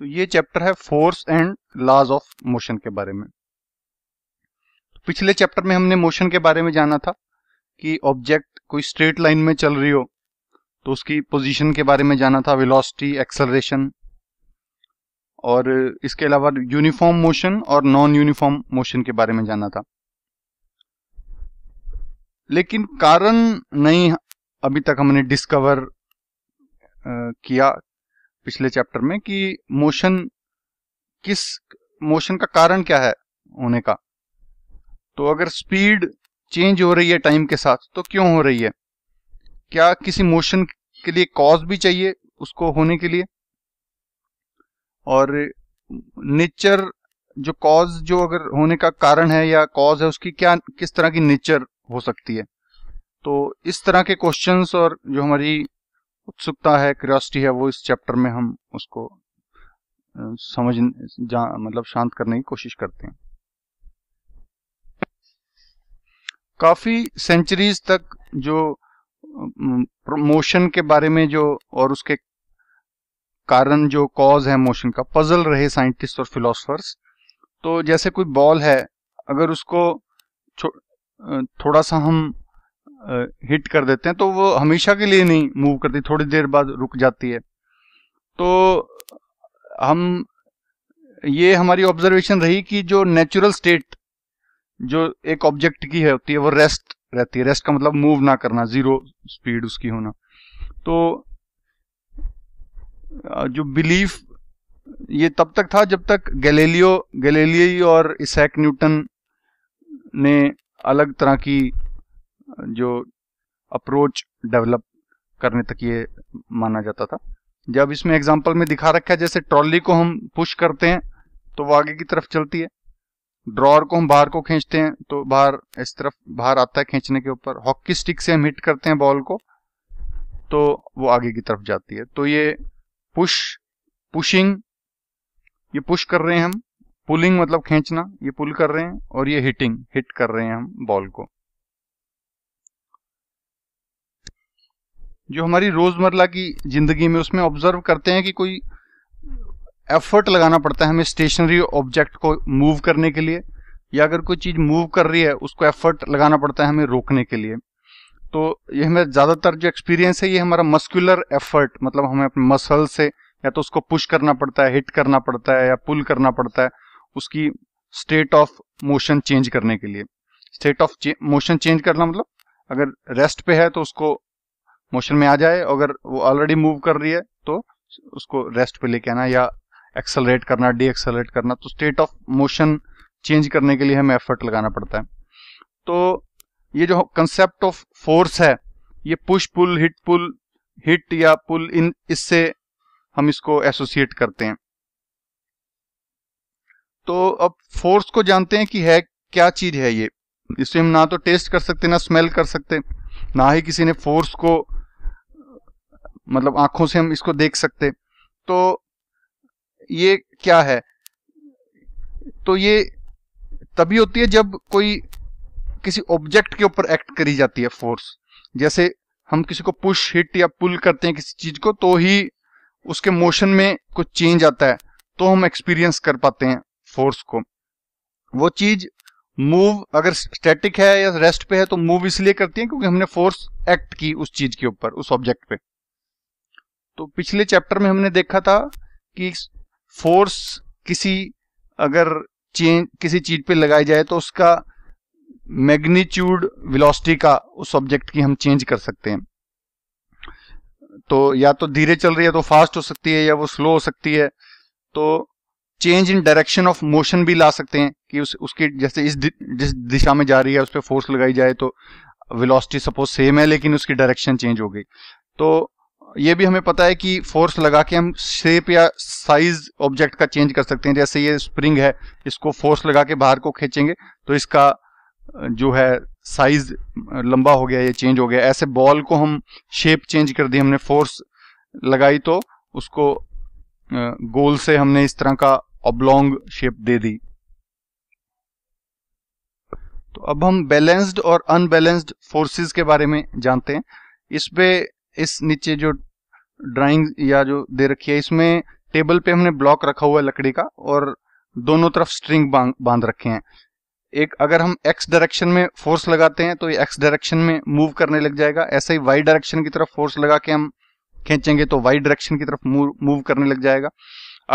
तो ये चैप्टर है force and laws of motion के बारे में तो पिछले चैप्टर में हमने मोशन के बारे में जाना था कि ऑब्जेक्ट कोई स्ट्रेट लाइन में चल रही हो तो उसकी पोजीशन के बारे में जाना था वेलोसिटी एक्सलरेशन और इसके अलावा यूनिफॉर्म मोशन और नॉन यूनिफॉर्म मोशन के बारे में जाना था लेकिन कारण नहीं अभी तक हमने डिस्कवर किया पिछले चैप्टर में कि मोशन किस मोशन का कारण क्या है होने का तो अगर स्पीड चेंज हो रही है टाइम के साथ तो क्यों हो रही है क्या किसी मोशन के लिए कॉज भी चाहिए उसको होने के लिए और नेचर जो कॉज जो अगर होने का कारण है या कॉज है उसकी क्या किस तरह की नेचर हो सकती है तो इस तरह के क्वेश्चंस और जो हमारी उत्सुकता है क्यूरसिटी है वो इस चैप्टर में हम उसको समझ मतलब शांत करने की कोशिश करते हैं काफी सेंचुरीज तक जो मोशन के बारे में जो और उसके कारण जो कॉज है मोशन का पजल रहे साइंटिस्ट और फिलोसफर्स तो जैसे कोई बॉल है अगर उसको थोड़ा सा हम हिट कर देते हैं तो वो हमेशा के लिए नहीं मूव करती थोड़ी देर बाद रुक जाती है तो हम ये हमारी ऑब्जर्वेशन रही कि जो नेचुरल स्टेट जो एक ऑब्जेक्ट की है होती है वो रेस्ट रहती है रेस्ट का मतलब मूव ना करना जीरो स्पीड उसकी होना तो जो बिलीफ ये तब तक था जब तक गैलेलियो गैलेलियो और इसैक न्यूटन ने अलग तरह की जो अप्रोच डेवलप करने तक ये माना जाता था जब इसमें एग्जाम्पल में दिखा रखा है जैसे ट्रॉली को हम पुश करते हैं तो वो आगे की तरफ चलती है ड्रॉर को हम बाहर को खींचते हैं तो बाहर इस तरफ बाहर आता है खींचने के ऊपर हॉकी स्टिक से हम हिट करते हैं बॉल को तो वो आगे की तरफ जाती है तो ये पुश पुशिंग ये पुश कर रहे हैं हम पुलिंग मतलब खींचना ये पुल कर रहे हैं और ये हिटिंग हिट कर रहे हैं हम बॉल को जो हमारी रोजमर्रा की जिंदगी में उसमें ऑब्जर्व करते हैं कि कोई एफर्ट लगाना पड़ता है हमें स्टेशनरी ऑब्जेक्ट को मूव करने के लिए या अगर कोई चीज मूव कर रही है उसको एफर्ट लगाना पड़ता है हमें रोकने के लिए तो ये हमें ज्यादातर जो एक्सपीरियंस है ये हमारा मस्कुलर एफर्ट मतलब हमें अपने मसल से या तो उसको पुश करना पड़ता है हिट करना पड़ता है या पुल करना पड़ता है उसकी स्टेट ऑफ मोशन चेंज करने के लिए स्टेट ऑफ मोशन चेंज करना मतलब अगर रेस्ट पे है तो उसको मोशन में आ जाए अगर वो ऑलरेडी मूव कर रही है तो उसको रेस्ट पे लेके आना या एक्सलरेट करना डी एक्सलरेट करना तो स्टेट ऑफ मोशन चेंज करने के लिए हमें एफर्ट लगाना पड़ता है तो ये जो कंसेप्ट ऑफ फोर्स है ये push pull hit pull hit या पुल इन इससे हम इसको एसोसिएट करते हैं तो अब फोर्स को जानते हैं कि है क्या चीज है ये इससे हम ना तो टेस्ट कर सकते ना स्मेल कर सकते ना ही किसी ने फोर्स को मतलब आंखों से हम इसको देख सकते तो ये क्या है तो ये तभी होती है जब कोई किसी ऑब्जेक्ट के ऊपर एक्ट करी जाती है फोर्स जैसे हम किसी को पुश हिट या पुल करते हैं किसी चीज को तो ही उसके मोशन में कुछ चेंज आता है तो हम एक्सपीरियंस कर पाते हैं फोर्स को वो चीज मूव अगर स्टैटिक है या रेस्ट पे है तो मूव इसलिए करती है क्योंकि हमने फोर्स एक्ट की उस चीज के ऊपर उस ऑब्जेक्ट पे तो पिछले चैप्टर में हमने देखा था कि फोर्स किसी अगर चेंज किसी चीज पे लगाई जाए तो उसका मैग्नीट्यूड वेलोसिटी का उस ऑब्जेक्ट की हम चेंज कर सकते हैं तो या तो धीरे चल रही है तो फास्ट हो सकती है या वो स्लो हो सकती है तो change in direction of motion भी ला सकते हैं कि उस उसकी जैसे इस दि, जिस दिशा में जा रही है उस पर फोर्स लगाई जाए तो वेलोसिटी सपोज सेम है लेकिन उसकी डायरेक्शन चेंज हो गई तो ये भी हमें पता है कि फोर्स लगा के हम शेप या साइज ऑब्जेक्ट का चेंज कर सकते हैं जैसे ये स्प्रिंग है इसको फोर्स लगा के बाहर को खींचेंगे तो इसका जो है साइज लंबा हो गया ये चेंज हो गया ऐसे बॉल को हम शेप चेंज कर दी हमने फोर्स लगाई तो उसको गोल से हमने इस तरह का ऑब्लोंग शेप दे दी तो अब हम बैलेंस्ड और अनबैलेंस्ड फोर्सेस के बारे में जानते हैं इस पे इस नीचे जो ड्राइंग या जो दे रखी है इसमें टेबल पे हमने ब्लॉक रखा हुआ है लकड़ी का और दोनों तरफ स्ट्रिंग बांध रखे हैं एक अगर हम एक्स डायरेक्शन में फोर्स लगाते हैं तो ये एक्स डायरेक्शन में मूव करने लग जाएगा ऐसे ही वाई डायरेक्शन की तरफ फोर्स लगा के हम खींचेंगे तो वाई डायरेक्शन की तरफ मूव करने लग जाएगा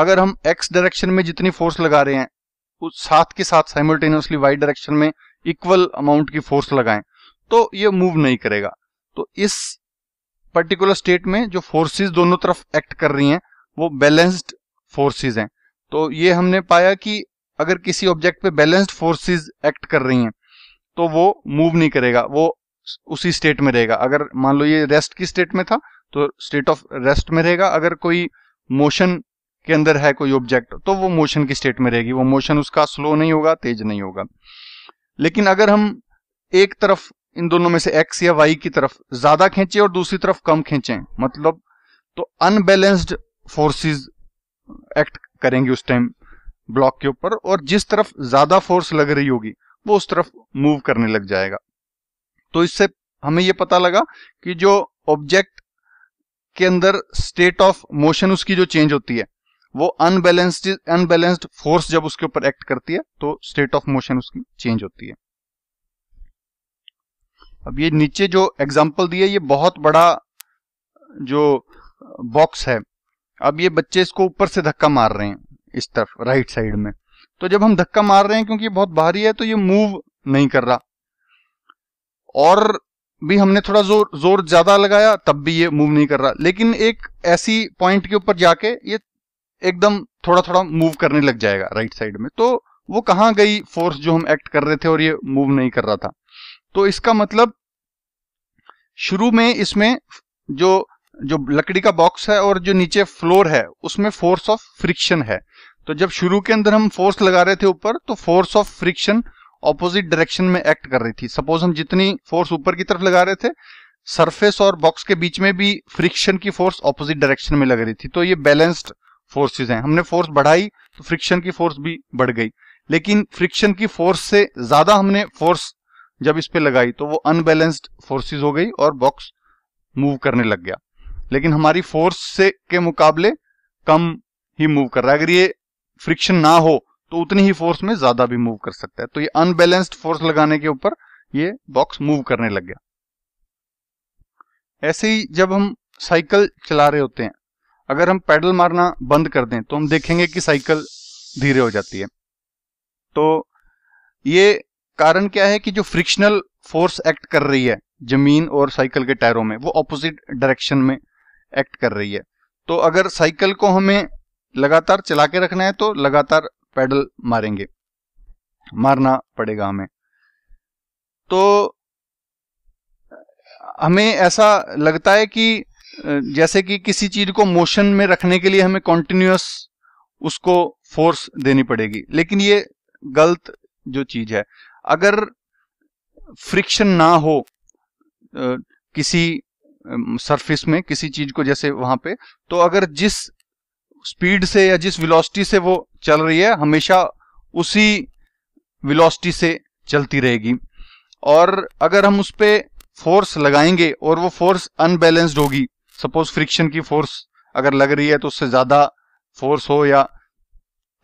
अगर हम एक्स डायरेक्शन में जितनी फोर्स लगा रहे हैं उस साथ के साथ साइमल्टेनियसली वाई डायरेक्शन में इक्वल अमाउंट की फोर्स लगाएं तो ये मूव नहीं करेगा तो इस पर्टिकुलर स्टेट में जो फोर्सेस दोनों तरफ एक्ट कर रही हैं वो बैलेंस्ड फोर्सेस हैं तो ये हमने पाया कि अगर किसी ऑब्जेक्ट पे बैलेंस्ड फोर्सेस एक्ट कर रही हैं तो वो मूव नहीं करेगा वो उसी स्टेट में रहेगा अगर मान लो ये रेस्ट की स्टेट में था तो स्टेट ऑफ रेस्ट में रहेगा अगर कोई मोशन के अंदर है कोई ऑब्जेक्ट तो वो मोशन की स्टेट में रहेगी वो मोशन उसका स्लो नहीं होगा तेज नहीं होगा लेकिन अगर हम एक तरफ इन दोनों में से एक्स या वाई की तरफ ज्यादा खींचे और दूसरी तरफ कम खींचे मतलब तो अनबैलेंस्ड फोर्सेस एक्ट करेंगे उस टाइम ब्लॉक के ऊपर और जिस तरफ ज्यादा फोर्स लग रही होगी वो उस तरफ मूव करने लग जाएगा तो इससे हमें ये पता लगा कि जो ऑब्जेक्ट के अंदर स्टेट ऑफ मोशन उसकी जो चेंज होती है वो अनबैलेंस्ड अनबैलेंस्ड फोर्स जब उसके ऊपर एक्ट करती है तो स्टेट ऑफ मोशन उसकी चेंज होती है अब ये नीचे जो एग्जाम्पल दिए ये बहुत बड़ा जो बॉक्स है अब ये बच्चे इसको ऊपर से धक्का मार रहे हैं इस तरफ राइट साइड में तो जब हम धक्का मार रहे हैं क्योंकि बहुत भारी है तो ये मूव नहीं कर रहा और भी हमने थोड़ा जोर जोर ज्यादा लगाया तब भी ये मूव नहीं कर रहा लेकिन एक ऐसी पॉइंट के ऊपर जाके ये एकदम थोड़ा थोड़ा मूव करने लग जाएगा राइट साइड में तो वो कहाँ गई फोर्स जो हम एक्ट कर रहे थे और ये मूव नहीं कर रहा था तो इसका मतलब शुरू में इसमें जो जो लकड़ी का बॉक्स है और जो नीचे फ्लोर है उसमें फोर्स ऑफ फ्रिक्शन है तो जब शुरू के अंदर हम फोर्स लगा रहे थे ऊपर तो force of friction opposite direction में एक्ट कर रही थी सपोज हम जितनी फोर्स ऊपर की तरफ लगा रहे थे सरफेस और बॉक्स के बीच में भी फ्रिक्शन की फोर्स ऑपोजिट डायरेक्शन में लग रही थी तो ये बैलेंस्ड फोर्सेज हैं हमने फोर्स बढ़ाई तो फ्रिक्शन की फोर्स भी बढ़ गई लेकिन फ्रिक्शन की फोर्स से ज्यादा हमने फोर्स जब इस पर लगाई तो वो अनबैलेंस्ड फोर्सेस हो गई और बॉक्स मूव करने लग गया लेकिन हमारी फोर्स से के मुकाबले कम ही मूव कर रहा है अगर ये फ्रिक्शन ना हो तो उतनी ही फोर्स में ज्यादा भी मूव कर सकता है तो ये अनबैलेंस्ड फोर्स लगाने के ऊपर ये बॉक्स मूव करने लग गया ऐसे ही जब हम साइकिल चला रहे होते हैं अगर हम पैडल मारना बंद कर दें तो हम देखेंगे कि साइकिल धीरे हो जाती है तो ये कारण क्या है कि जो फ्रिक्शनल फोर्स एक्ट कर रही है जमीन और साइकिल के टायरों में वो ऑपोजिट डायरेक्शन में एक्ट कर रही है तो अगर साइकिल को हमें लगातार चला के रखना है तो लगातार पैडल मारेंगे मारना पड़ेगा हमें तो हमें ऐसा लगता है कि जैसे कि किसी चीज को मोशन में रखने के लिए हमें कॉन्टिन्यूस उसको फोर्स देनी पड़ेगी लेकिन ये गलत जो चीज है अगर फ्रिक्शन ना हो किसी सरफेस में किसी चीज को जैसे वहां पे तो अगर जिस स्पीड से या जिस वेलोसिटी से वो चल रही है हमेशा उसी वेलोसिटी से चलती रहेगी और अगर हम उस पर फोर्स लगाएंगे और वो फोर्स अनबैलेंस्ड होगी सपोज फ्रिक्शन की फोर्स अगर लग रही है तो उससे ज्यादा फोर्स हो या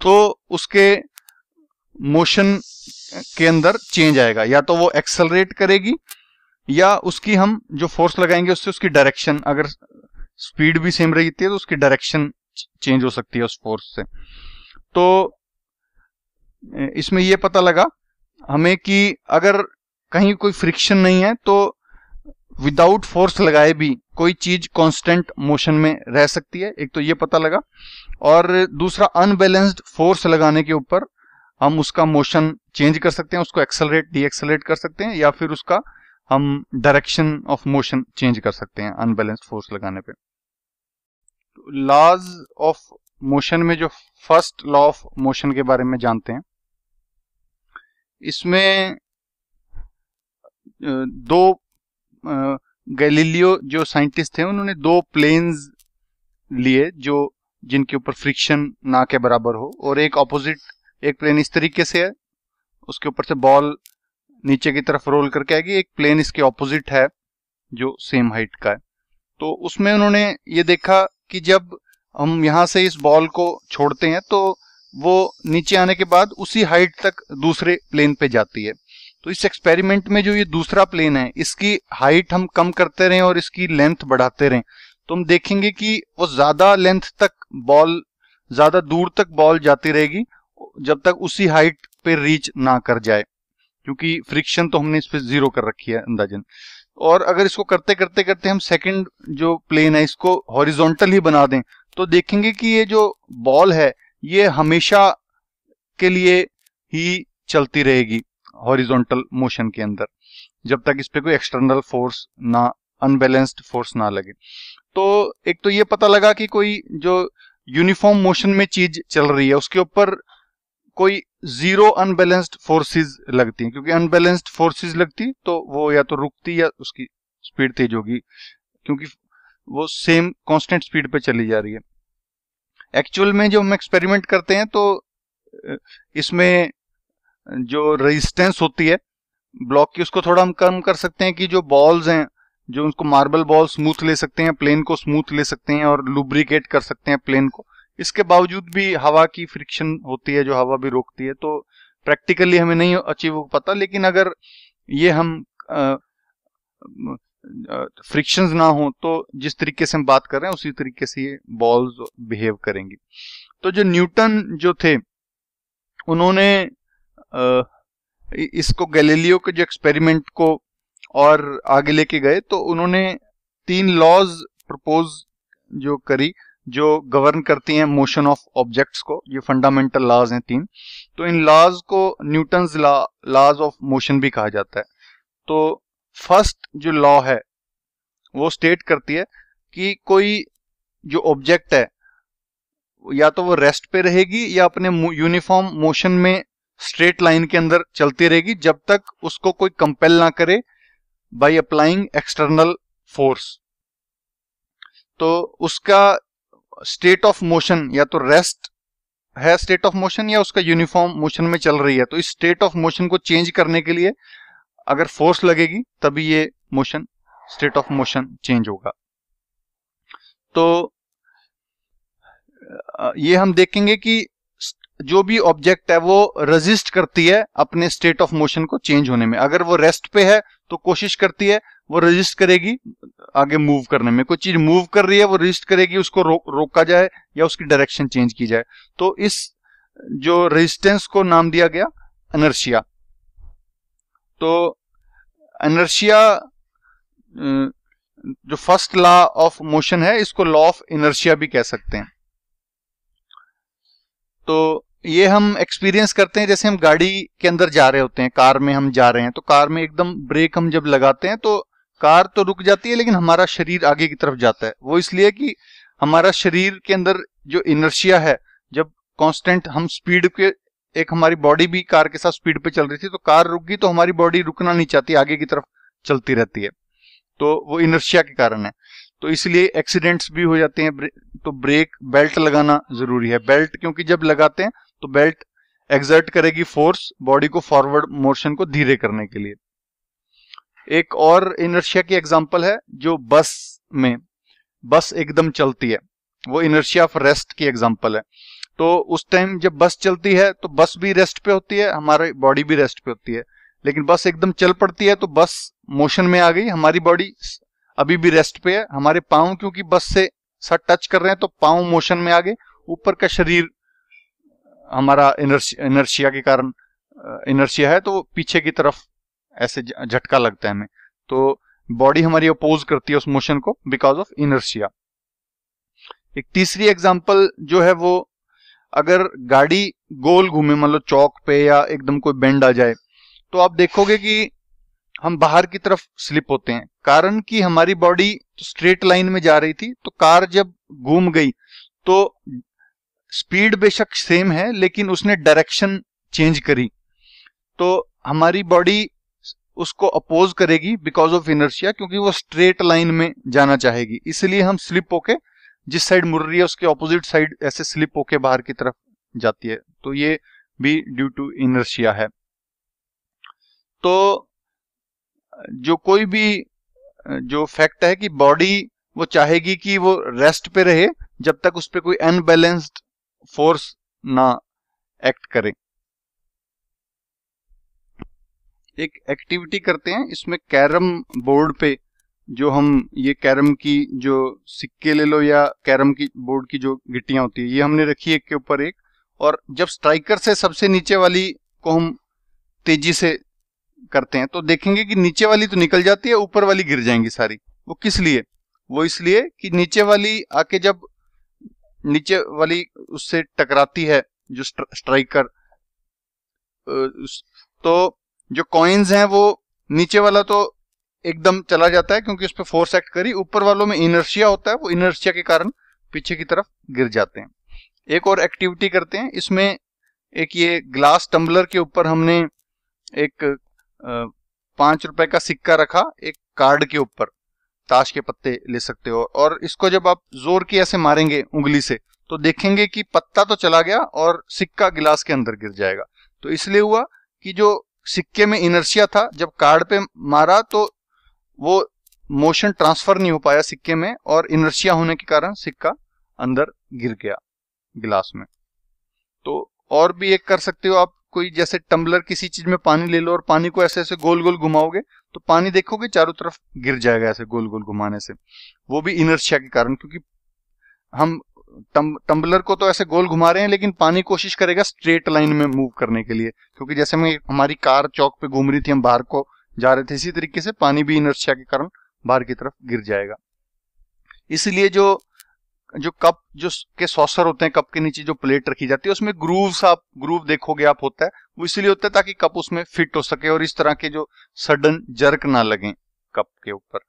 तो उसके मोशन के अंदर चेंज आएगा या तो वो एक्सलरेट करेगी या उसकी हम जो फोर्स लगाएंगे उससे उसकी डायरेक्शन अगर स्पीड भी सेम रही है तो उसकी डायरेक्शन चेंज हो सकती है उस फोर्स से तो इसमें यह पता लगा हमें कि अगर कहीं कोई फ्रिक्शन नहीं है तो विदाउट फोर्स लगाए भी कोई चीज कांस्टेंट मोशन में रह सकती है एक तो ये पता लगा और दूसरा अनबैलेंस्ड फोर्स लगाने के ऊपर हम उसका मोशन चेंज कर सकते हैं उसको एक्सलरेट डी कर सकते हैं या फिर उसका हम डायरेक्शन ऑफ मोशन चेंज कर सकते हैं अनबैलेंस्ड फोर्स लगाने पे लॉज ऑफ मोशन में जो फर्स्ट लॉ ऑफ मोशन के बारे में जानते हैं इसमें दो गैलीलियो जो साइंटिस्ट थे उन्होंने दो प्लेन्स लिए जो जिनके ऊपर फ्रिक्शन ना के बराबर हो और एक ऑपोजिट एक प्लेन इस तरीके से है उसके ऊपर से बॉल नीचे की तरफ रोल करके आएगी एक प्लेन इसके ऑपोजिट है जो सेम हाइट का है तो उसमें उन्होंने ये देखा कि जब हम यहाँ से इस बॉल को छोड़ते हैं तो वो नीचे आने के बाद उसी हाइट तक दूसरे प्लेन पे जाती है तो इस एक्सपेरिमेंट में जो ये दूसरा प्लेन है इसकी हाइट हम कम करते रहें और इसकी लेंथ बढ़ाते रहें तो हम देखेंगे कि वो ज्यादा लेंथ तक बॉल ज्यादा दूर तक बॉल जाती रहेगी जब तक उसी हाइट पे रीच ना कर जाए क्योंकि फ्रिक्शन तो हमने इस पर जीरो कर रखी है अंदाजन और अगर इसको करते करते करते हम सेकंड जो प्लेन है इसको हॉरिजॉन्टल ही बना दें तो देखेंगे कि ये जो बॉल है ये हमेशा के लिए ही चलती रहेगी हॉरिजॉन्टल मोशन के अंदर जब तक इस पर कोई एक्सटर्नल फोर्स ना अनबैलेंस्ड फोर्स ना लगे तो एक तो ये पता लगा कि कोई जो यूनिफॉर्म मोशन में चीज चल रही है उसके ऊपर कोई जीरो अनबैलेंस्ड फोर्सेस लगती हैं क्योंकि अनबैलेंस्ड फोर्सेस लगती तो वो या तो रुकती या उसकी स्पीड तेज होगी क्योंकि वो सेम कांस्टेंट स्पीड पे चली जा रही है एक्चुअल में जो हम एक्सपेरिमेंट करते हैं तो इसमें जो रेजिस्टेंस होती है ब्लॉक की उसको थोड़ा हम कम कर सकते हैं कि जो बॉल्स हैं जो उसको मार्बल बॉल स्मूथ ले सकते हैं प्लेन को स्मूथ ले सकते हैं और लुब्रिकेट कर सकते हैं प्लेन को इसके बावजूद भी हवा की फ्रिक्शन होती है जो हवा भी रोकती है तो प्रैक्टिकली हमें नहीं अचीव हो पाता लेकिन अगर ये हम फ्रिक्शन ना हो तो जिस तरीके से हम बात कर रहे हैं उसी तरीके से ये बॉल्स बिहेव करेंगी तो जो न्यूटन जो थे उन्होंने आ, इसको गैलीलियो के जो एक्सपेरिमेंट को और आगे लेके गए तो उन्होंने तीन लॉज प्रपोज जो करी जो गवर्न करती हैं मोशन ऑफ ऑब्जेक्ट्स को ये फंडामेंटल लॉज हैं तीन तो इन लॉज को न्यूटन लॉज ऑफ मोशन भी कहा जाता है तो फर्स्ट जो लॉ है वो स्टेट करती है कि कोई जो ऑब्जेक्ट है या तो वो रेस्ट पे रहेगी या अपने यूनिफॉर्म मोशन में स्ट्रेट लाइन के अंदर चलती रहेगी जब तक उसको कोई कंपेल ना करे बाय अप्लाइंग एक्सटर्नल फोर्स तो उसका स्टेट ऑफ मोशन या तो रेस्ट है स्टेट ऑफ मोशन या उसका यूनिफॉर्म मोशन में चल रही है तो इस स्टेट ऑफ मोशन को चेंज करने के लिए अगर फोर्स लगेगी तभी ये motion state of motion change होगा तो ये हम देखेंगे कि जो भी ऑब्जेक्ट है वो रजिस्ट करती है अपने स्टेट ऑफ मोशन को चेंज होने में अगर वो रेस्ट पे है तो कोशिश करती है वो रजिस्ट करेगी आगे मूव करने में कोई चीज मूव कर रही है वो रजिस्ट करेगी उसको रो, रोका जाए या उसकी डायरेक्शन चेंज की जाए तो इस जो रेजिस्टेंस को नाम दिया गया एनर्शिया तो एनर्शिया जो फर्स्ट लॉ ऑफ मोशन है इसको लॉ ऑफ इनर्शिया भी कह सकते हैं तो ये हम एक्सपीरियंस करते हैं जैसे हम गाड़ी के अंदर जा रहे होते हैं कार में हम जा रहे हैं तो कार में एकदम ब्रेक हम जब लगाते हैं तो कार तो रुक जाती है लेकिन हमारा शरीर आगे की तरफ जाता है वो इसलिए कि हमारा शरीर के अंदर जो इनर्शिया है जब कांस्टेंट हम स्पीड के एक हमारी बॉडी भी कार के साथ स्पीड पे चल रही थी तो कार रुक गई तो हमारी बॉडी रुकना नहीं चाहती आगे की तरफ चलती रहती है तो वो इनर्शिया के कारण है तो इसलिए एक्सीडेंट्स भी हो जाते हैं तो ब्रेक बेल्ट लगाना जरूरी है बेल्ट क्योंकि जब लगाते हैं तो बेल्ट एग्जर्ट करेगी फोर्स बॉडी को फॉरवर्ड मोशन को धीरे करने के लिए एक और इनर्शिया की एग्जाम्पल है जो बस में बस एकदम चलती है वो इनर्शिया ऑफ रेस्ट की एग्जाम्पल है तो उस टाइम जब बस चलती है तो बस भी रेस्ट पे होती है हमारी बॉडी भी रेस्ट पे होती है लेकिन बस एकदम चल पड़ती है तो बस मोशन में आ गई हमारी बॉडी अभी भी रेस्ट पे है हमारे पाओ क्योंकि बस से सर टच कर रहे हैं तो पाओ मोशन में आ गए ऊपर का शरीर हमारा इनर्शिया के कारण इनर्शिया है तो पीछे की तरफ ऐसे झटका लगता है हमें तो बॉडी हमारी अपोज करती है उस मोशन को बिकॉज ऑफ इनर्शिया एक तीसरी एग्जाम्पल जो है वो अगर गाड़ी गोल घूमे मतलब चौक पे या एकदम कोई बेंड आ जाए तो आप देखोगे कि हम बाहर की तरफ स्लिप होते हैं कारण कि हमारी बॉडी तो स्ट्रेट लाइन में जा रही थी तो कार जब घूम गई तो स्पीड बेशक सेम है लेकिन उसने डायरेक्शन चेंज करी तो हमारी बॉडी उसको अपोज करेगी बिकॉज ऑफ इनर्शिया क्योंकि वो स्ट्रेट लाइन में जाना चाहेगी इसलिए हम स्लिप होके जिस साइड मुड़ रही है उसके ऑपोजिट साइड ऐसे स्लिप होके बाहर की तरफ जाती है तो ये भी ड्यू टू इनर्शिया है तो जो कोई भी जो फैक्ट है कि बॉडी वो चाहेगी कि वो रेस्ट पे रहे जब तक उस पर कोई अनबैलेंस्ड फोर्स ना एक्ट करे एक एक्टिविटी करते हैं इसमें कैरम बोर्ड पे जो हम ये कैरम की जो सिक्के ले लो या कैरम की बोर्ड की जो गिट्टियां होती है ये हमने रखी एक के ऊपर एक और जब स्ट्राइकर से सबसे नीचे वाली को हम तेजी से करते हैं तो देखेंगे कि नीचे वाली तो निकल जाती है ऊपर वाली गिर जाएंगी सारी वो किस लिए वो इसलिए कि नीचे वाली आके जब नीचे वाली उससे टकराती है जो स्ट्राइकर तो जो कॉइन्स हैं वो नीचे वाला तो एकदम चला जाता है क्योंकि उस पर फोर्स एक्ट करी ऊपर वालों में इनर्शिया होता है वो इनर्शिया के कारण पीछे की तरफ गिर जाते हैं एक और एक्टिविटी करते हैं इसमें एक ये ग्लास टम्बलर के ऊपर हमने एक पांच रुपए का सिक्का रखा एक कार्ड के ऊपर ताश के पत्ते ले सकते हो और इसको जब आप जोर की ऐसे मारेंगे उंगली से तो देखेंगे कि पत्ता तो चला गया और सिक्का गिलास के अंदर गिर जाएगा तो इसलिए हुआ कि जो सिक्के में इनर्शिया था जब कार्ड पे मारा तो वो मोशन ट्रांसफर नहीं हो पाया सिक्के में और इनर्शिया होने के कारण सिक्का अंदर गिर गया गिलास में तो और भी एक कर सकते हो आप कोई जैसे टम्बलर किसी चीज में पानी ले लो और पानी को ऐसे ऐसे गोल गोल घुमाओगे तो पानी देखोगे चारों तरफ गिर जाएगा ऐसे गोल गोल घुमाने से वो भी इनर्शिया के कारण क्योंकि हम टम्बलर को तो ऐसे गोल घुमा रहे हैं लेकिन पानी कोशिश करेगा स्ट्रेट लाइन में मूव करने के लिए क्योंकि जैसे हम हमारी कार चौक पे घूम रही थी हम बाहर को जा रहे थे इसी तरीके से पानी भी इनर्शिया के कारण बाहर की तरफ गिर जाएगा इसलिए जो जो कप जो के सॉसर होते हैं कप के नीचे जो प्लेट रखी जाती है उसमें ग्रूव आप ग्रूव देखोगे आप होता है वो इसलिए होता है ताकि कप उसमें फिट हो सके और इस तरह के जो सडन जर्क ना लगे कप के ऊपर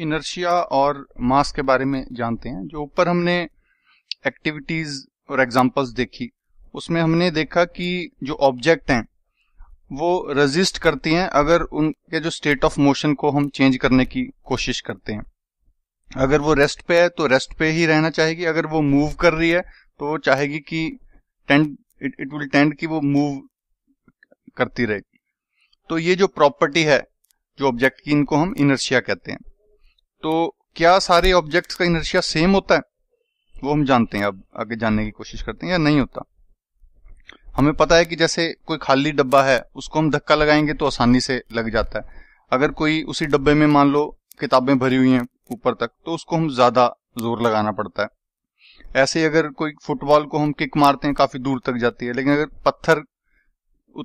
इनर्शिया और मास के बारे में जानते हैं जो ऊपर हमने एक्टिविटीज और एग्जांपल्स देखी उसमें हमने देखा कि जो ऑब्जेक्ट हैं वो रजिस्ट करती हैं अगर उनके जो स्टेट ऑफ मोशन को हम चेंज करने की कोशिश करते हैं अगर वो रेस्ट पे है तो रेस्ट पे ही रहना चाहेगी अगर वो मूव कर रही है तो वो चाहेगी कि टेंड इट विल टेंड कि वो मूव करती रहेगी तो ये जो प्रॉपर्टी है जो ऑब्जेक्ट की इनको हम इनर्शिया कहते हैं तो क्या सारे ऑब्जेक्ट्स का इनर्शिया सेम होता है वो हम जानते हैं अब आगे जानने की कोशिश करते हैं या नहीं होता हमें पता है कि जैसे कोई खाली डब्बा है उसको हम धक्का लगाएंगे तो आसानी से लग जाता है अगर कोई उसी डब्बे में मान लो किताबें भरी हुई हैं ऊपर तक तो उसको हम ज्यादा जोर लगाना पड़ता है ऐसे ही अगर कोई फुटबॉल को हम किक मारते हैं काफी दूर तक जाती है लेकिन अगर पत्थर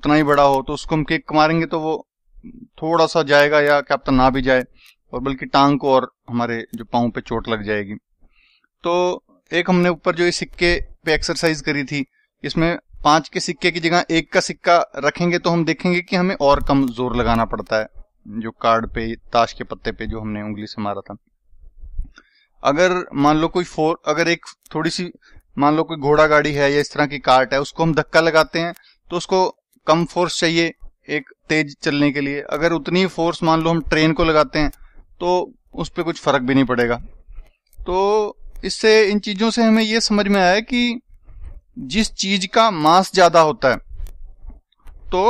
उतना ही बड़ा हो तो उसको हम किक मारेंगे तो वो थोड़ा सा जाएगा या कैप्टन ना भी जाए और बल्कि टांग को और हमारे जो पाँव पे चोट लग जाएगी तो एक हमने ऊपर जो सिक्के पे एक्सरसाइज करी थी इसमें पांच के सिक्के की जगह एक का सिक्का रखेंगे तो हम देखेंगे कि हमें और कम जोर लगाना पड़ता है जो कार्ड पे ताश के पत्ते पे जो हमने उंगली से मारा था अगर मान लो कोई फोर अगर एक थोड़ी सी मान लो कोई घोड़ा गाड़ी है या इस तरह की कार्ट है उसको हम धक्का लगाते हैं तो उसको कम फोर्स चाहिए एक तेज चलने के लिए अगर उतनी फोर्स मान लो हम ट्रेन को लगाते हैं तो उस पर कुछ फर्क भी नहीं पड़ेगा तो इससे इन चीजों से हमें यह समझ में आया कि जिस चीज का मास ज्यादा होता है तो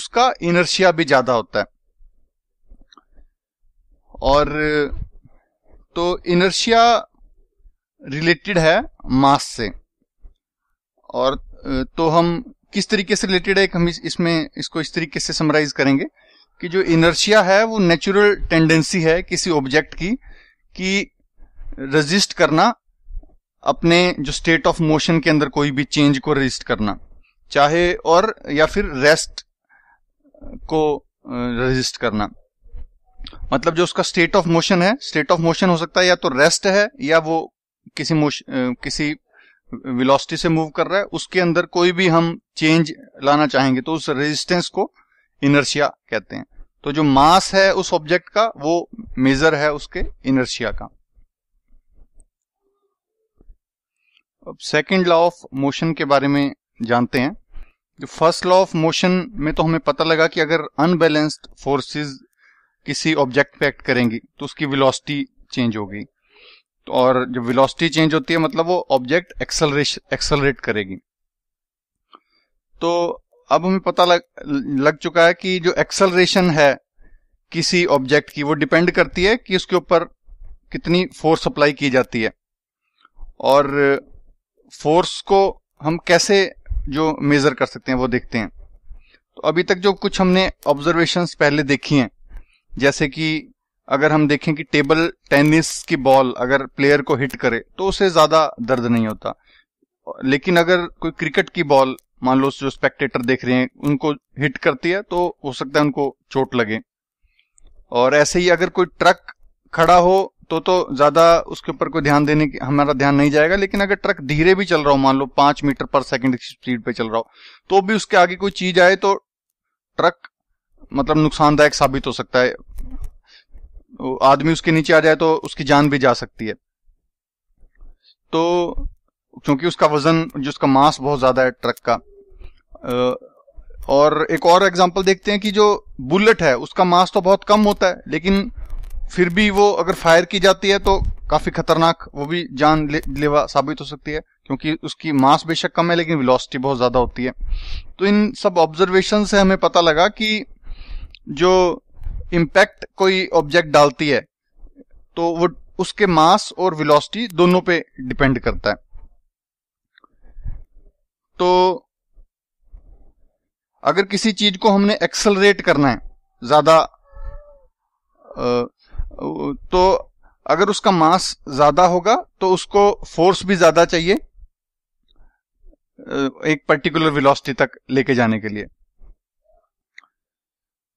उसका इनर्शिया भी ज्यादा होता है और तो इनर्शिया रिलेटेड है मास से और तो हम किस तरीके से रिलेटेड है हम इसमें इसको इस तरीके से समराइज करेंगे कि जो इनर्शिया है वो नेचुरल टेंडेंसी है किसी ऑब्जेक्ट की कि रजिस्ट करना अपने जो स्टेट ऑफ मोशन के अंदर कोई भी चेंज को रजिस्ट करना चाहे और या फिर रेस्ट को रजिस्ट करना मतलब जो उसका स्टेट ऑफ मोशन है स्टेट ऑफ मोशन हो सकता है या तो रेस्ट है या वो किसी मोशन किसी वेलोसिटी से मूव कर रहा है उसके अंदर कोई भी हम चेंज लाना चाहेंगे तो उस रेजिस्टेंस को इनर्शिया कहते हैं तो जो मास है उस ऑब्जेक्ट का वो मेजर है उसके इनर्शिया का अब सेकंड लॉ ऑफ मोशन के बारे में जानते हैं जो फर्स्ट लॉ ऑफ मोशन में तो हमें पता लगा कि अगर अनबैलेंस्ड फोर्सेस किसी ऑब्जेक्ट पे एक्ट करेंगी तो उसकी विलोसिटी चेंज होगी तो और जो विलोसिटी चेंज होती है मतलब वो ऑब्जेक्ट एक्सलरेट एक्सलरेट करेगी तो अब हमें पता लग लग चुका है कि जो एक्सलरेशन है किसी ऑब्जेक्ट की वो डिपेंड करती है कि उसके ऊपर कितनी फोर्स अप्लाई की जाती है और फोर्स को हम कैसे जो मेजर कर सकते हैं वो देखते हैं तो अभी तक जो कुछ हमने ऑब्जर्वेशंस पहले देखी हैं जैसे कि अगर हम देखें कि टेबल टेनिस की बॉल अगर प्लेयर को हिट करे तो उसे ज्यादा दर्द नहीं होता लेकिन अगर कोई क्रिकेट की बॉल मान लो जो स्पेक्टेटर देख रहे हैं उनको हिट करती है तो हो सकता है उनको चोट लगे और ऐसे ही अगर कोई ट्रक खड़ा हो तो तो ज्यादा उसके ऊपर कोई ध्यान देने की हमारा ध्यान नहीं जाएगा लेकिन अगर ट्रक धीरे भी चल रहा हो मान लो पांच मीटर पर सेकंड की स्पीड पे चल रहा हो तो भी उसके आगे कोई चीज आए तो ट्रक मतलब नुकसानदायक साबित हो सकता है आदमी उसके नीचे आ जाए तो उसकी जान भी जा सकती है तो क्योंकि उसका वजन जो उसका मास बहुत ज्यादा है ट्रक का और एक और एग्जाम्पल देखते हैं कि जो बुलेट है उसका मास तो बहुत कम होता है लेकिन फिर भी वो अगर फायर की जाती है तो काफी खतरनाक वो भी जान लेवा साबित हो सकती है क्योंकि उसकी मास बेशक कम है लेकिन वेलोसिटी बहुत ज्यादा होती है तो इन सब ऑब्जर्वेशन से हमें पता लगा कि जो इम्पैक्ट कोई ऑब्जेक्ट डालती है तो वो उसके मास और वेलोसिटी दोनों पे डिपेंड करता है तो अगर किसी चीज को हमने एक्सलरेट करना है ज्यादा तो अगर उसका मास ज्यादा होगा तो उसको फोर्स भी ज्यादा चाहिए एक पर्टिकुलर वेलोसिटी तक लेके जाने के लिए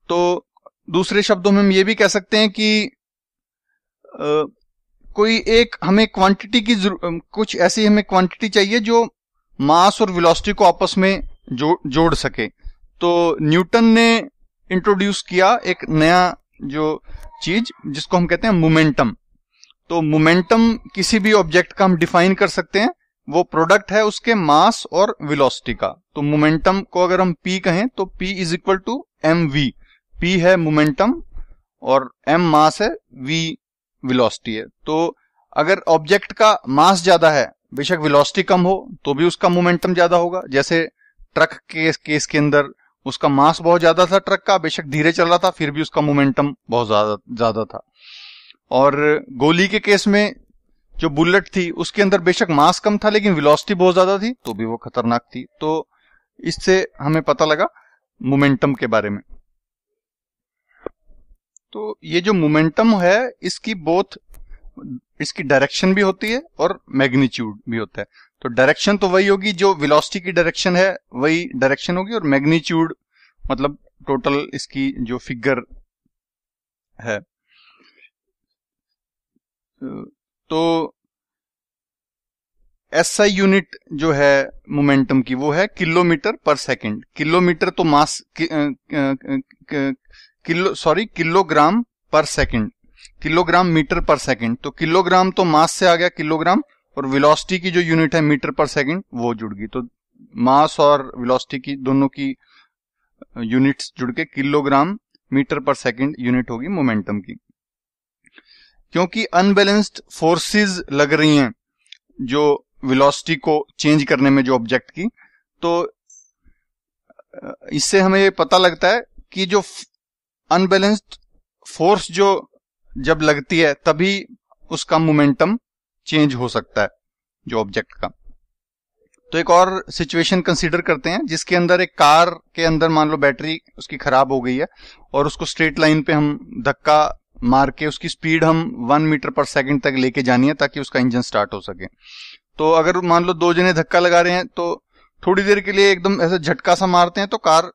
तो दूसरे शब्दों में हम ये भी कह सकते हैं कि आ, कोई एक हमें क्वांटिटी की कुछ ऐसी हमें क्वांटिटी चाहिए जो मास और वेलोसिटी को आपस में जो, जोड़ सके तो न्यूटन ने इंट्रोड्यूस किया एक नया जो चीज जिसको हम कहते हैं मोमेंटम तो मोमेंटम किसी भी ऑब्जेक्ट का हम डिफाइन कर सकते हैं वो प्रोडक्ट है उसके मास और वेलोसिटी का तो मोमेंटम को अगर हम पी कहें तो P is equal to M V P है मोमेंटम और एम मास है वी वेलोसिटी है तो अगर ऑब्जेक्ट का मास ज्यादा है बेशक वेलोसिटी कम हो तो भी उसका मोमेंटम ज्यादा होगा जैसे ट्रक के केस के अंदर उसका मास बहुत ज्यादा था ट्रक का बेशक धीरे चल रहा था फिर भी उसका मोमेंटम बहुत ज्यादा ज्यादा था और गोली के केस में जो बुलेट थी उसके अंदर बेशक मास कम था लेकिन वेलोसिटी बहुत ज्यादा थी तो भी वो खतरनाक थी तो इससे हमें पता लगा मोमेंटम के बारे में तो ये जो मोमेंटम है इसकी बोथ इसकी डायरेक्शन भी होती है और मैग्नीट्यूड भी होता है तो डायरेक्शन तो वही होगी जो वेलोसिटी की डायरेक्शन है वही डायरेक्शन होगी और मैग्नीट्यूड मतलब टोटल इसकी जो फिगर है तो एसआई यूनिट जो है मोमेंटम की वो है किलोमीटर पर सेकंड किलोमीटर तो मास कि, kilo sorry kilogram per second kilogram metre per second तो किलोग्राम तो मास से आ गया किलोग्राम और वेलोसिटी की जो यूनिट है मीटर पर सेकंड वो जुड़ गई तो मास और वेलोसिटी की दोनों की यूनिट्स uh, जुड़ के kilogram metre per second unit होगी मोमेंटम की क्योंकि अनबैलेंस्ड फोर्सेस लग रही हैं जो वेलोसिटी को चेंज करने में जो ऑब्जेक्ट की तो uh, इससे हमें ये पता लगता है कि जो अनबैलेंस्ड फोर्स जो जब लगती है तभी उसका मोमेंटम चेंज हो सकता है जो ऑब्जेक्ट का तो एक और सिचुएशन कंसीडर करते हैं जिसके अंदर एक कार के अंदर मान लो बैटरी उसकी खराब हो गई है और उसको स्ट्रेट लाइन पे हम धक्का मार के उसकी स्पीड हम वन मीटर पर सेकंड तक लेके जानी है ताकि उसका इंजन स्टार्ट हो सके तो अगर मान लो दो जने धक्का लगा रहे हैं तो थोड़ी देर के लिए एकदम ऐसा झटका सा मारते हैं तो कार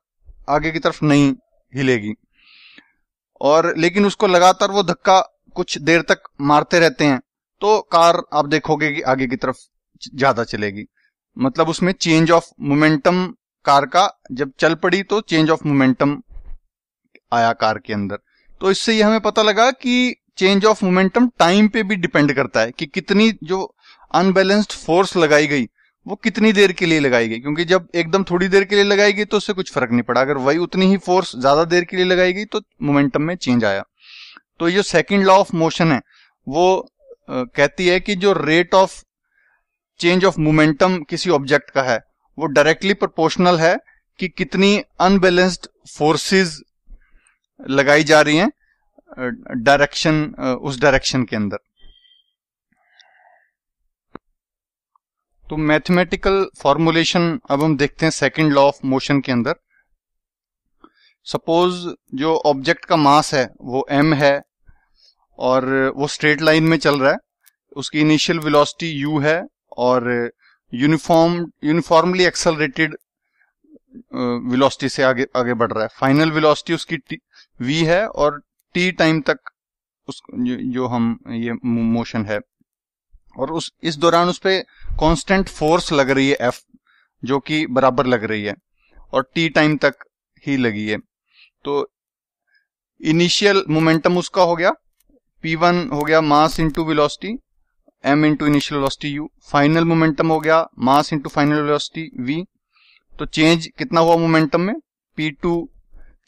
आगे की तरफ नहीं हिलेगी और लेकिन उसको लगातार वो धक्का कुछ देर तक मारते रहते हैं तो कार आप देखोगे कि आगे की तरफ ज्यादा चलेगी मतलब उसमें चेंज ऑफ मोमेंटम कार का जब चल पड़ी तो चेंज ऑफ मोमेंटम आया कार के अंदर तो इससे यह हमें पता लगा कि चेंज ऑफ मोमेंटम टाइम पे भी डिपेंड करता है कि कितनी जो अनबैलेंस्ड फोर्स लगाई गई वो कितनी देर के लिए लगाई गई क्योंकि जब एकदम थोड़ी देर के लिए लगाई गई तो उससे कुछ फर्क नहीं पड़ा अगर वही उतनी ही फोर्स ज्यादा देर के लिए लगाई गई तो मोमेंटम में चेंज आया तो ये सेकेंड लॉ ऑफ मोशन है वो कहती है कि जो rate of change of momentum किसी ऑब्जेक्ट का है वो डायरेक्टली प्रोपोर्शनल है कि कितनी अनबैलेंस्ड फोर्सेस लगाई जा रही हैं डायरेक्शन उस डायरेक्शन के अंदर तो मैथमेटिकल फॉर्मुलेशन अब हम देखते हैं सेकंड लॉ ऑफ मोशन के अंदर सपोज जो ऑब्जेक्ट का मास है वो एम है और वो स्ट्रेट लाइन में चल रहा है उसकी इनिशियल वेलोसिटी यू है और यूनिफॉर्म यूनिफॉर्मली एक्सलरेटेड वेलोसिटी से आगे आगे बढ़ रहा है फाइनल वेलोसिटी उसकी वी है और टी टाइम तक उस जो, जो हम ये मोशन है और उस इस दौरान उस पर कॉन्स्टेंट फोर्स लग रही है एफ जो कि बराबर लग रही है और टी टाइम तक ही लगी है तो इनिशियल मोमेंटम उसका हो गया वन हो गया mass into velocity M into initial velocity U final momentum हो गया mass into final velocity V तो चेंज कितना हुआ मोमेंटम में to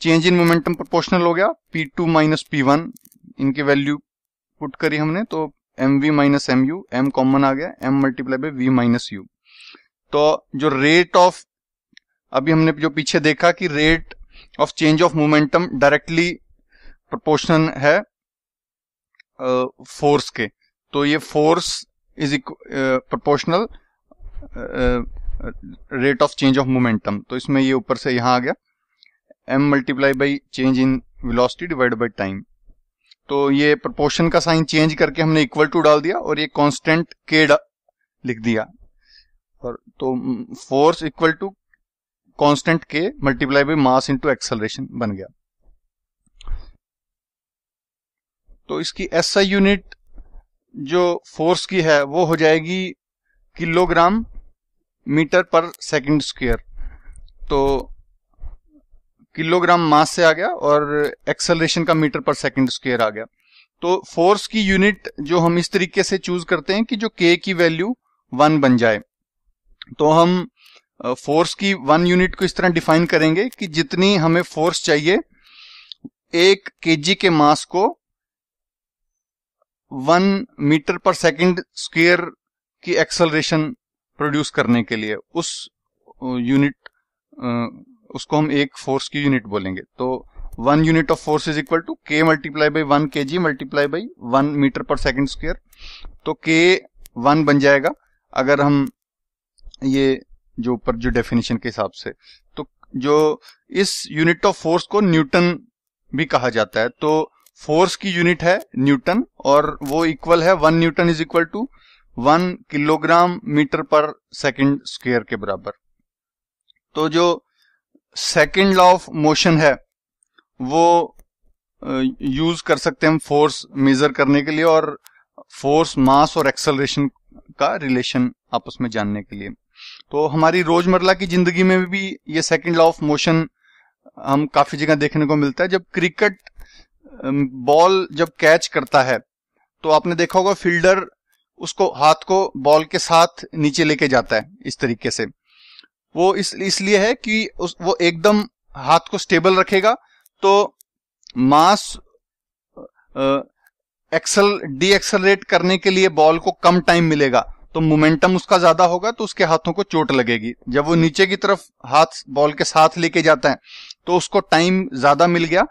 change in momentum proportional हो गया P two minus P one इनकी वैल्यू पुट करी हमने तो M V minus M U M common आ गया M multiply by V minus U तो जो रेट ऑफ अभी हमने जो पीछे देखा कि rate of change of momentum directly proportional है फोर्स के तो ये force is proportional rate of change of momentum तो इसमें ये ऊपर से यहां आ गया M multiply by change in velocity divide by time तो ये प्रोपोर्शन का साइन चेंज करके हमने इक्वल टू डाल दिया और ये कांस्टेंट के लिख दिया और तो force equal to constant K multiply by mass into acceleration बन गया तो इसकी एस आई यूनिट जो फोर्स की है वो हो जाएगी kilogram metre per second square तो किलोग्राम मास से आ गया और एक्सेलरेशन का मीटर पर सेकंड स्क्वायर आ गया तो फोर्स की यूनिट जो हम इस तरीके से चूज करते हैं कि जो के की वैल्यू वन बन जाए तो हम फोर्स की वन यूनिट को इस तरह डिफाइन करेंगे कि जितनी हमें फोर्स चाहिए एक केजी के मास को one metre per second square की एक्सलरेशन प्रोड्यूस करने के लिए उस यूनिट उसको हम एक फोर्स की यूनिट बोलेंगे तो one unit of force is equal to K multiply by one K G multiply by one metre per second square तो के वन बन जाएगा अगर हम ये जो ऊपर जो डेफिनेशन के हिसाब से तो जो इस यूनिट ऑफ फोर्स को न्यूटन भी कहा जाता है तो फोर्स की यूनिट है न्यूटन और वो इक्वल है one Newton is equal to one kilogram metre per second square के बराबर तो जो सेकंड लॉ ऑफ मोशन है वो यूज कर सकते हैं हम फोर्स मेजर करने के लिए और फोर्स मास और एक्सलेशन का रिलेशन आपस में जानने के लिए तो हमारी रोजमर्रा की जिंदगी में भी ये सेकंड लॉ ऑफ मोशन हम काफी जगह देखने को मिलता है जब क्रिकेट बॉल जब कैच करता है तो आपने देखा होगा फील्डर उसको हाथ को बॉल के साथ नीचे लेके जाता है इस तरीके से वो इस इसलिए है कि उस वो एकदम हाथ को स्टेबल रखेगा तो मास एक्सल डी एक्सलरेट करने के लिए बॉल को कम टाइम मिलेगा तो मोमेंटम उसका ज्यादा होगा तो उसके हाथों को चोट लगेगी जब वो नीचे की तरफ हाथ बॉल के साथ लेके जाता है तो उसको टाइम ज्यादा मिल गया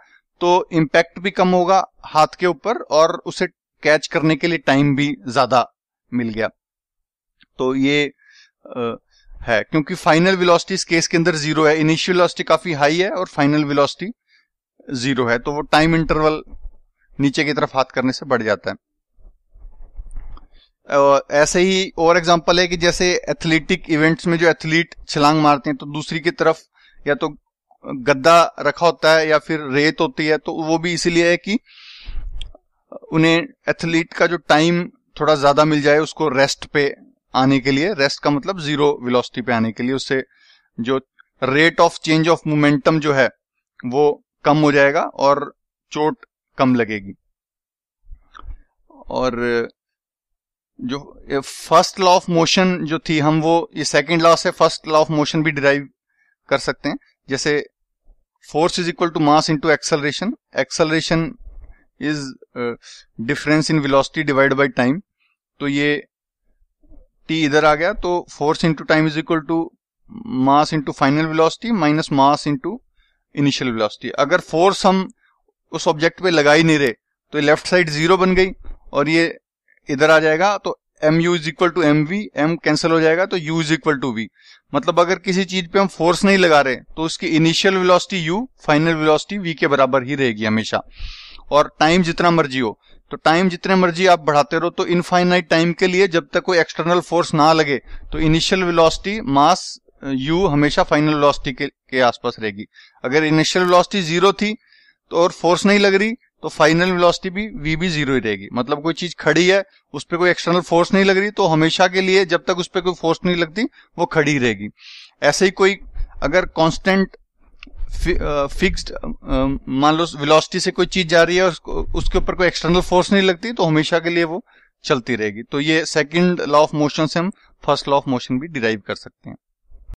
तो इम्पैक्ट भी कम होगा हाथ के ऊपर और उसे कैच करने के लिए टाइम भी ज्यादा मिल गया तो ये आ, है क्योंकि फाइनल वेलोसिटी इस केस के अंदर जीरो है इनिशियल वेलोसिटी काफी हाई है और फाइनल वेलोसिटी जीरो है तो वो टाइम इंटरवल नीचे की तरफ हाथ करने से बढ़ जाता है ऐसे ही और एग्जांपल है कि जैसे एथलेटिक इवेंट्स में जो एथलीट छलांग मारते हैं तो दूसरी की तरफ या तो गद्दा रखा होता है या फिर रेत होती है तो वो भी इसीलिए है कि उन्हें एथलीट का जो टाइम थोड़ा ज्यादा मिल जाए उसको रेस्ट पे आने के लिए रेस्ट का मतलब जीरो वेलोसिटी पे आने के लिए उससे जो rate of change of momentum जो है वो कम हो जाएगा और चोट कम लगेगी और जो फर्स्ट लॉ ऑफ मोशन जो थी हम वो ये सेकंड लॉ से फर्स्ट लॉ ऑफ मोशन भी डिराइव कर सकते हैं जैसे force is equal to mass into acceleration acceleration is uh, difference in velocity divided by time तो ये t इधर आ गया तो force into time is equal to mass into final velocity minus mass into initial velocity अगर force हम उस object पे लगा ही नहीं रहे तो लेफ्ट साइड जीरो बन गई और ये इधर आ जाएगा तो M U is equal to M V M cancel हो जाएगा तो U is equal to V मतलब अगर किसी चीज पे हम फोर्स नहीं लगा रहे तो उसकी initial velocity U final velocity V के बराबर ही रहेगी हमेशा और टाइम जितना मर्जी हो तो टाइम जितने मर्जी आप बढ़ाते रहो तो इनफाइनाइट टाइम के लिए जब तक कोई एक्सटर्नल फोर्स ना लगे तो इनिशियल वेलोसिटी मास यू हमेशा फाइनल वेलोसिटी के, के आसपास रहेगी अगर इनिशियल वेलोसिटी जीरो थी तो और फोर्स नहीं लग रही तो फाइनल वेलोसिटी भी वी भी जीरो ही रहेगी मतलब कोई चीज खड़ी है उस पर कोई एक्सटर्नल फोर्स नहीं लग रही तो हमेशा के लिए जब तक उस पर कोई फोर्स नहीं लगती वो खड़ी रहेगी ऐसे ही कोई अगर कॉन्स्टेंट फिक्स्ड मान लो वेलोसिटी से कोई चीज जा रही है उसके ऊपर कोई एक्सटर्नल फोर्स नहीं लगती तो हमेशा के लिए वो चलती रहेगी तो ये सेकंड लॉ ऑफ मोशन से हम फर्स्ट लॉ ऑफ मोशन भी डिराइव कर सकते हैं